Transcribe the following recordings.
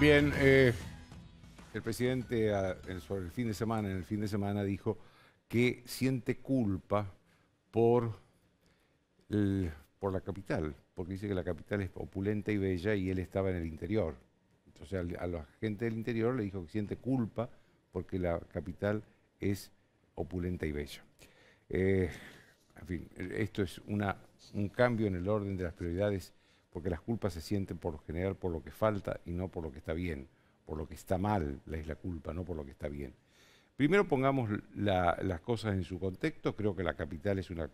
Bien, eh, el presidente ah, en, el fin de semana, en el fin de semana dijo que siente culpa por, por la capital, porque dice que la capital es opulenta y bella y él estaba en el interior. Entonces a la gente del interior le dijo que siente culpa porque la capital es opulenta y bella. Eh, en fin, esto es una, un cambio en el orden de las prioridades porque las culpas se sienten por lo general por lo que falta y no por lo que está bien, por lo que está mal es la culpa, no por lo que está bien. Primero pongamos las cosas en su contexto, creo que la capital es una,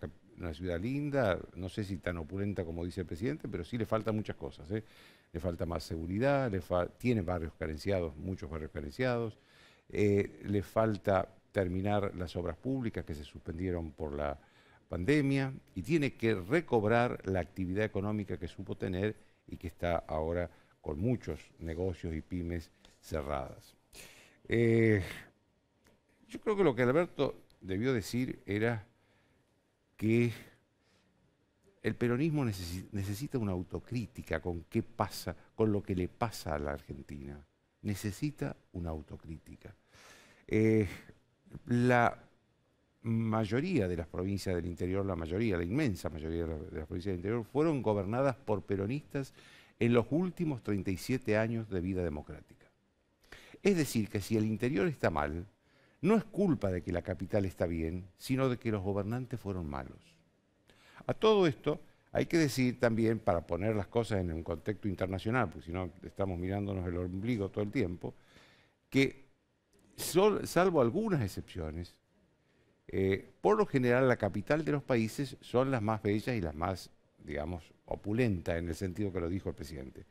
ciudad linda, no sé si tan opulenta como dice el presidente, pero sí le faltan muchas cosas. ¿eh? Le falta más seguridad, le tiene barrios carenciados, muchos barrios carenciados, eh, le falta terminar las obras públicas que se suspendieron por la pandemia y tiene que recobrar la actividad económica que supo tener y que está ahora con muchos negocios y pymes cerradas. Eh, yo creo que lo que Alberto debió decir era que el peronismo necesita una autocrítica con qué pasa, con lo que le pasa a la Argentina. Necesita una autocrítica. Eh, la mayoría de las provincias del interior, la mayoría, la inmensa mayoría de, las provincias del interior, fueron gobernadas por peronistas en los últimos 37 años de vida democrática. Es decir, que si el interior está mal, no es culpa de que la capital está bien, sino de que los gobernantes fueron malos. A todo esto hay que decir también, para poner las cosas en un contexto internacional, porque si no estamos mirándonos el ombligo todo el tiempo, que salvo algunas excepciones, eh, por lo general, la capital de los países son las más bellas y las más, digamos, opulentas, en el sentido que lo dijo el presidente.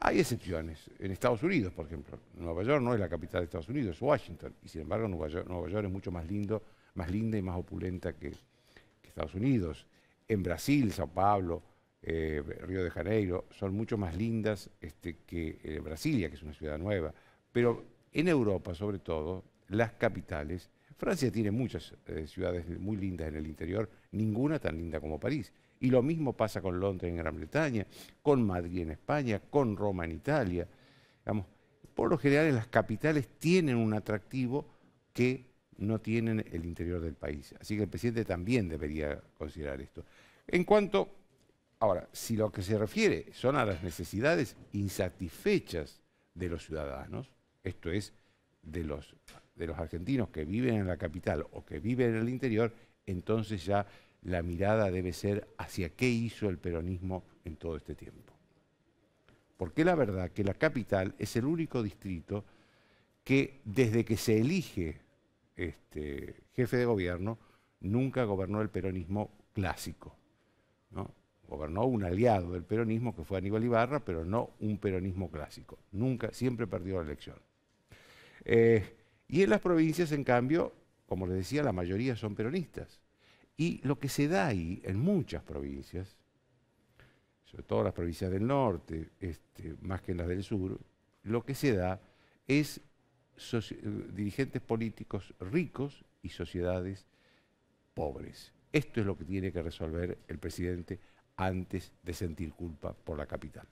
Hay excepciones. En Estados Unidos, por ejemplo, Nueva York no es la capital de Estados Unidos, es Washington. Y sin embargo, Nueva York, es mucho más lindo, más linda y más opulenta que, Estados Unidos. En Brasil, Sao Paulo, eh, Río de Janeiro, son mucho más lindas este, que eh, Brasilia, que es una ciudad nueva. Pero en Europa, sobre todo, las capitales Francia tiene muchas eh, ciudades muy lindas en el interior, ninguna tan linda como París. Y lo mismo pasa con Londres en Gran Bretaña, con Madrid en España, con Roma en Italia. por lo general las capitales tienen un atractivo que no tienen el interior del país. Así que el presidente también debería considerar esto. En cuanto, ahora, si lo que se refiere son a las necesidades insatisfechas de los ciudadanos, esto es, de los de los argentinos que viven en la capital o que viven en el interior, entonces ya la mirada debe ser hacia qué hizo el peronismo en todo este tiempo. Porque la verdad que la capital es el único distrito que desde que se elige este, jefe de gobierno, nunca gobernó el peronismo clásico. ¿no? Gobernó un aliado del peronismo que fue Aníbal Ibarra, pero no un peronismo clásico. Nunca, siempre perdió la elección. Eh, y en las provincias, en cambio, como les decía, la mayoría son peronistas. Y lo que se da ahí, en muchas provincias, sobre todo las provincias del norte, este, más que en las del sur, lo que se da es dirigentes políticos ricos y sociedades pobres. Esto es lo que tiene que resolver el presidente antes de sentir culpa por la capital.